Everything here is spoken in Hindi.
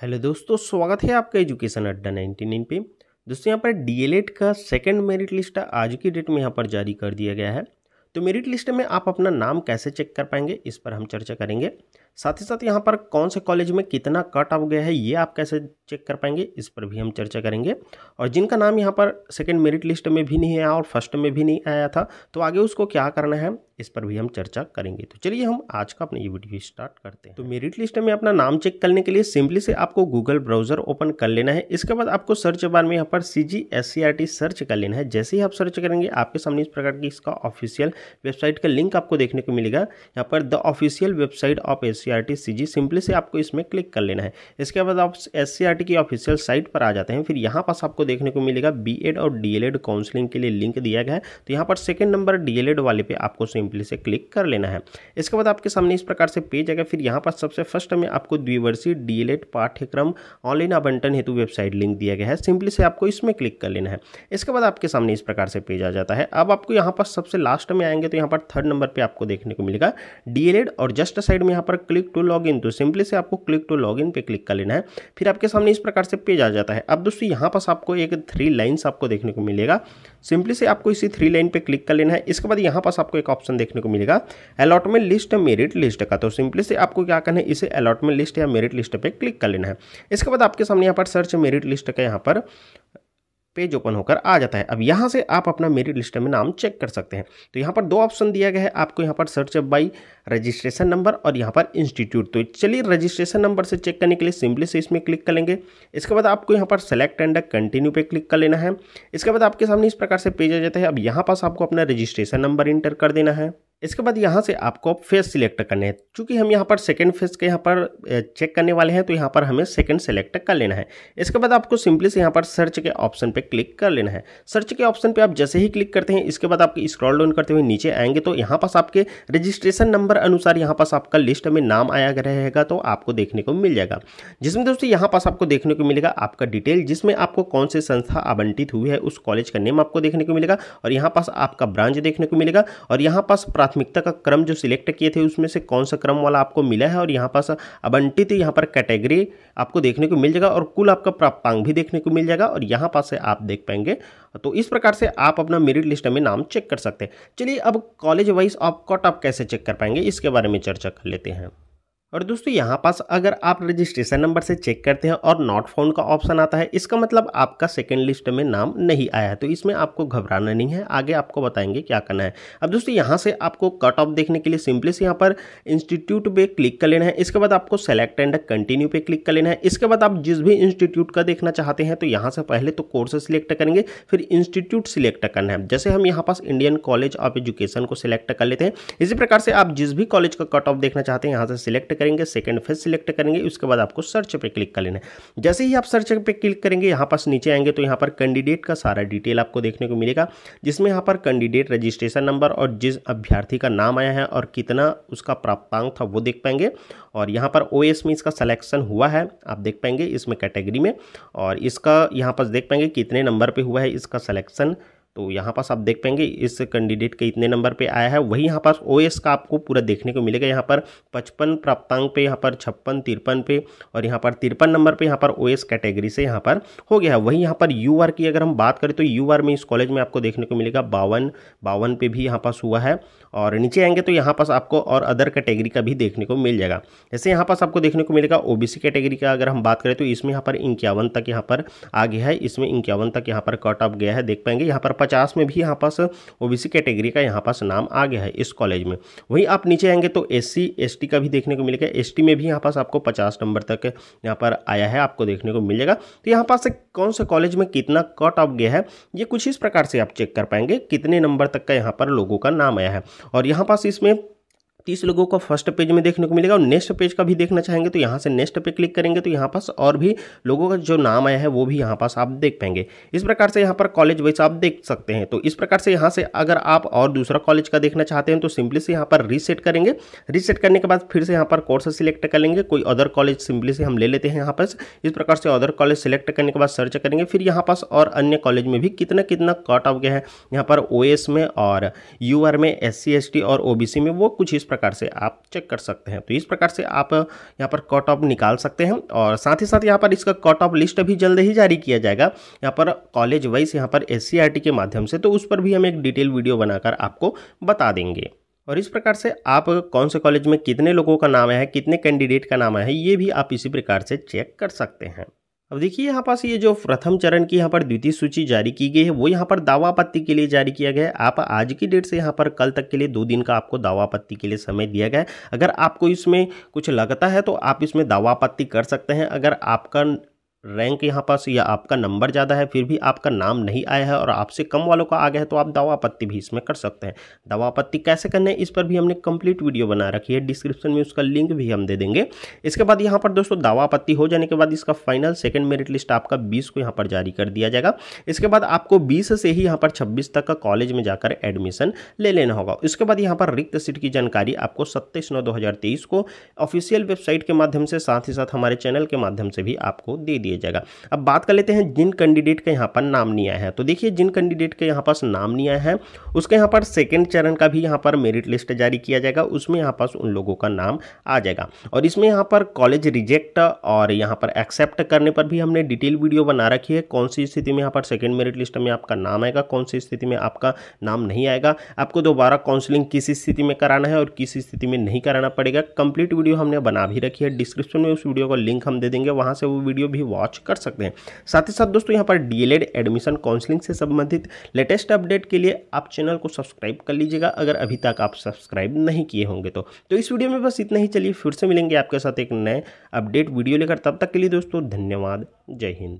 हेलो दोस्तों स्वागत है आपका एजुकेशन अड्डा नाइन्टी नाइन पे दोस्तों यहाँ पर डीएलएड का सेकंड मेरिट लिस्ट आज की डेट में यहाँ पर जारी कर दिया गया है तो मेरिट लिस्ट में आप अपना नाम कैसे चेक कर पाएंगे इस पर हम चर्चा करेंगे साथ ही साथ यहाँ पर कौन से कॉलेज में कितना कट ऑफ गया है ये आप कैसे चेक कर पाएंगे इस पर भी हम चर्चा करेंगे और जिनका नाम यहाँ पर सेकेंड मेरिट लिस्ट में भी नहीं आया और फर्स्ट में भी नहीं आया था तो आगे उसको क्या करना है इस पर भी हम चर्चा करेंगे तो चलिए हम आज का अपना ये वीडियो स्टार्ट करते हैं तो, तो मेरिट लिस्ट में अपना नाम चेक करने के लिए सिंपली से आपको गूगल ब्राउजर ओपन कर लेना है इसके बाद आपको सर्च बार में यहाँ पर C G S C R T search कर लेना है जैसे ही आप सर्च करेंगे आपके सामने इस प्रकार की इसका ऑफिशियल वेबसाइट का लिंक आपको देखने को मिलेगा यहाँ पर the official website of S C R T C G simply से आपको इसमें क्लिक कर लेना है इसके बाद आप एस सी आर टी की ऑफिशियल साइट पर आ जाते हैं फिर यहाँ पास आपको देखने को मिलेगा बी एड और डी एल एड काउंसलिंग के लिए लिंक दिया गया है तो यहाँ पर second number D El Ed वाले पे आपको सिम सिंपली से क्लिक कर लेना है इसके बाद आपके सामने इस प्रकार से पेज आएगा फिर यहाँ पर सबसे फर्स्ट में आपको द्विवर्षीय डीएलएड पाठ्यक्रम ऑनलाइन आवंटन हेतु वेबसाइट लिंक दिया गया है सिंपली से आपको इसमें क्लिक कर लेना है इसके बाद आपके सामने इस प्रकार से पेज आ जाता है अब आपको यहाँ पर सबसे लास्ट में आएंगे तो यहाँ पर थर्ड नंबर पर आपको देखने को मिलेगा डीएलएड और जस्ट साइड में यहाँ पर क्लिक टू लॉग तो सिंपली से आपको क्लिक टू लॉग इन पे क्लिक कर लेना है फिर आपके सामने इस प्रकार से पेज आ जाता है अब दोस्तों यहाँ पर आपको एक थ्री लाइन्स आपको देखने को मिलेगा सिंपली से आपको इसी थ्री लाइन पे क्लिक कर लेना है इसके बाद यहाँ पास आपको एक ऑप्शन देखने को मिलेगा अलॉटमेंट लिस्ट मेरिट लिस्ट का तो सिंपली से आपको क्या करना है इसे अलॉटमेंट लिस्ट या मेरिट लिस्ट पर क्लिक कर लेना है इसके बाद आपके सामने यहाँ पर सर्च मेरिट लिस्ट का यहाँ पर पेज ओपन होकर आ जाता है अब यहाँ से आप अपना मेरिट लिस्ट में नाम चेक कर सकते हैं तो यहाँ पर दो ऑप्शन दिया गया है आपको यहाँ पर सर्च बाई रजिस्ट्रेशन नंबर और यहाँ पर इंस्टीट्यूट तो चलिए रजिस्ट्रेशन नंबर से चेक करने के लिए सिंपली से इसमें क्लिक करेंगे इसके बाद आपको यहाँ पर सेलेक्ट एंड कंटिन्यू पर क्लिक कर लेना है इसके बाद आपके सामने इस प्रकार से पेज आ जाता है अब यहाँ पास आपको अपना रजिस्ट्रेशन नंबर इंटर कर देना है इसके बाद यहाँ से आपको फेस सिलेक्ट करने हैं चूँकि हम यहाँ पर सेकंड फेस के यहाँ पर चेक करने वाले हैं तो यहाँ पर हमें सेकंड सेलेक्ट कर लेना है इसके बाद आपको सिंपली से यहाँ पर सर्च के ऑप्शन पे क्लिक कर लेना है सर्च के ऑप्शन पे आप जैसे ही क्लिक करते हैं इसके बाद आपकी स्क्रॉल डाउन करते हुए नीचे आएंगे तो यहाँ पास आपके रजिस्ट्रेशन नंबर अनुसार यहाँ पास आपका लिस्ट में नाम आया रहेगा तो आपको देखने को मिल जाएगा जिसमें दोस्तों यहाँ पास आपको देखने को मिलेगा आपका डिटेल जिसमें आपको कौन सी संस्था आवंटित हुई है उस कॉलेज का नेम आपको देखने को मिलेगा और यहाँ पास आपका ब्रांच देखने को मिलेगा और यहाँ पास प्राथमिकता का क्रम जो सिलेक्ट किए थे उसमें से कौन सा क्रम वाला आपको मिला है और यहाँ पास आवंटित यहाँ पर कैटेगरी आपको देखने को मिल जाएगा और कुल आपका प्राप्तांक भी देखने को मिल जाएगा और यहाँ पास से आप देख पाएंगे तो इस प्रकार से आप अपना मेरिट लिस्ट में नाम चेक कर सकते हैं चलिए अब कॉलेज वाइज आप कट ऑफ कैसे चेक कर पाएंगे इसके बारे में चर्चा कर लेते हैं और दोस्तों यहाँ पास अगर आप रजिस्ट्रेशन नंबर से चेक करते हैं और नॉट फाउंड का ऑप्शन आता है इसका मतलब आपका सेकेंड लिस्ट में नाम नहीं आया है तो इसमें आपको घबराना नहीं है आगे आपको बताएंगे क्या करना है अब दोस्तों यहाँ से आपको कट ऑफ देखने के लिए सिंपली से यहाँ पर इंस्टीट्यूट पे क्लिक कर लेना है इसके बाद आपको सेलेक्ट एंड कंटिन्यू पे क्लिक कर लेना है इसके बाद आप जिस भी इंस्टीट्यूट का देखना चाहते हैं तो यहाँ से पहले तो कोर्स सिलेक्ट करेंगे फिर इंस्टीट्यूट सिलेक्ट करना है जैसे हम यहाँ पास इंडियन कॉलेज ऑफ एजुकेशन को सिलेक्ट कर लेते हैं इसी प्रकार से आप जिस भी कॉलेज का कट ऑफ देखना चाहते हैं यहाँ से सिलेक्ट करें करेंगे सेकंड फेज सिलेक्ट करेंगे उसके बाद आपको सर्च पे क्लिक कर लेना है जैसे ही आप सर्च पे क्लिक करेंगे यहाँ पास नीचे आएंगे तो यहाँ पर कैंडिडेट का सारा डिटेल आपको देखने को मिलेगा जिसमें यहाँ पर कैंडिडेट रजिस्ट्रेशन नंबर और जिस अभ्यर्थी का नाम आया है और कितना उसका प्राप्तांक था वो देख पाएंगे और यहाँ पर ओ में इसका सलेक्शन हुआ है आप देख पाएंगे इसमें कैटेगरी में और इसका यहाँ पास देख पाएंगे कितने नंबर पर हुआ है इसका सलेक्शन तो यहाँ पास आप देख पाएंगे इस कैंडिडेट के इतने नंबर पे आया है वही यहाँ पास ओएस का आपको पूरा देखने को मिलेगा यहाँ पर पचपन प्राप्तांक पे यहाँ पर छप्पन तिरपन पे और यहाँ पर तिरपन नंबर पे यहाँ पर ओएस कैटेगरी से यहाँ पर हो गया है वही यहाँ पर यू की अगर हम बात करें तो यू में इस कॉलेज में आपको देखने को मिलेगा बावन बावन पे भी यहाँ पास हुआ है और नीचे आएंगे तो यहाँ पास आपको और अदर कैटेगरी का भी देखने को मिल जाएगा जैसे यहाँ पास आपको देखने को मिलेगा ओ कैटेगरी का अगर हम बात करें तो इसमें यहाँ पर इक्यावन तक यहाँ पर आ गया है इसमें इक्यावन तक यहाँ पर कट ऑफ गया है देख पाएंगे यहाँ पर पचास में भी यहाँ पास ओबीसी कैटेगरी का यहाँ पास नाम आ गया है इस कॉलेज में वहीं आप नीचे आएंगे तो एस सी का भी देखने को मिलेगा एस में भी यहाँ पास आपको पचास नंबर तक यहाँ पर आया है आपको देखने को मिल जाएगा तो यहाँ पास कौन से कॉलेज में कितना कट ऑफ गया है ये कुछ इस प्रकार से आप चेक कर पाएंगे कितने नंबर तक का यहाँ पर लोगों का नाम आया है और यहाँ पास इसमें तीस लोगों का फर्स्ट पेज में देखने को मिलेगा और नेक्स्ट पेज का भी देखना चाहेंगे तो यहाँ से नेक्स्ट पे क्लिक करेंगे तो यहाँ पास और भी लोगों का जो नाम आया है वो भी यहाँ पास आप देख पाएंगे इस प्रकार से यहाँ पर कॉलेज वाइज आप देख सकते हैं तो इस प्रकार से यहाँ से अगर आप और दूसरा कॉलेज का देखना चाहते हैं तो सिंपली से यहाँ पर रीसेट करेंगे रीसेट करने के बाद फिर से यहाँ पर कोर्स सिलेक्ट कर लेंगे कोई अदर कॉलेज सिंपली से हम ले लेते हैं यहाँ पास इस प्रकार से अदर कॉलेज सेलेक्ट करने के बाद सर्च करेंगे फिर यहाँ पास और अन्य कॉलेज में भी कितना कितना कट ऑफ गया है यहाँ पर ओ में और यू में एस सी और ओ में वो कुछ इस प्रकार प्रकार से आप चेक कर सकते हैं तो इस प्रकार से आप यहाँ पर कट ऑफ निकाल सकते हैं और साथ ही साथ यहाँ पर इसका कट ऑफ लिस्ट भी जल्द ही जारी किया जाएगा यहाँ पर कॉलेज वाइज यहाँ पर एस e के माध्यम से तो उस पर भी हम एक डिटेल वीडियो बनाकर आपको बता देंगे और इस प्रकार से आप कौन से कॉलेज में कितने लोगों का नाम है कितने कैंडिडेट का नाम है ये भी आप इसी प्रकार से चेक कर सकते हैं अब देखिए यहाँ पास ये जो प्रथम चरण की यहाँ पर द्वितीय सूची जारी की गई है वो यहाँ पर दावा आपत्ति के लिए जारी किया गया है आप आज की डेट से यहाँ पर कल तक के लिए दो दिन का आपको दावा आपत्ति के लिए समय दिया गया है अगर आपको इसमें कुछ लगता है तो आप इसमें दावा आपत्ति कर सकते हैं अगर आपका रैंक यहाँ पास या आपका नंबर ज़्यादा है फिर भी आपका नाम नहीं आया है और आपसे कम वालों का आ गया है तो आप दवा आपत्ति भी इसमें कर सकते हैं दवा आपत्ति कैसे करना है इस पर भी हमने कंप्लीट वीडियो बना रखी है डिस्क्रिप्शन में उसका लिंक भी हम दे देंगे इसके बाद यहाँ पर दोस्तों दवा आपत्ति हो जाने के बाद इसका फाइनल सेकेंड मेरिट लिस्ट आपका बीस को यहाँ पर जारी कर दिया जाएगा इसके बाद आपको बीस से ही यहाँ पर छब्बीस तक का कॉलेज में जाकर एडमिशन ले लेना होगा इसके बाद यहाँ पर रिक्त सीट की जानकारी आपको सत्ताईस नौ दो को ऑफिशियल वेबसाइट के माध्यम से साथ ही साथ हमारे चैनल के माध्यम से भी आपको दे दिया दिया जाएगा अब बात कर लेते हैं जिन कैंडिडेट का यहाँ पर नाम नहीं आया है तो देखिए जिन कैंडिडेट के यहाँ पास नाम नहीं आया है उसके यहाँ पर सेकेंड चरण का भी यहाँ पर मेरिट लिस्ट जारी किया जाएगा उसमें यहाँ पास उन लोगों का नाम आ जाएगा और इसमें यहाँ पर कॉलेज रिजेक्ट और यहाँ पर एक्सेप्ट करने पर भी हमने डिटेल वीडियो बना रखी है कौन सी स्थिति में यहाँ पर सेकेंड मेरिट लिस्ट में आपका नाम आएगा कौन सी स्थिति में आपका नाम नहीं आएगा आपको दोबारा काउंसलिंग किस स्थिति में कराना है और किस स्थिति में नहीं कराना पड़ेगा कंप्लीट वीडियो हमने बना भी रखी है डिस्क्रिप्शन में उस वीडियो का लिंक हम दे देंगे वहां से वो वीडियो भी वॉच वॉच कर सकते हैं साथ ही साथ दोस्तों यहाँ पर डीएलएड एडमिशन काउंसलिंग से संबंधित लेटेस्ट अपडेट के लिए आप चैनल को सब्सक्राइब कर लीजिएगा अगर अभी तक आप सब्सक्राइब नहीं किए होंगे तो, तो इस वीडियो में बस इतना ही चलिए फिर से मिलेंगे आपके साथ एक नए अपडेट वीडियो लेकर तब तक के लिए दोस्तों धन्यवाद जय हिंद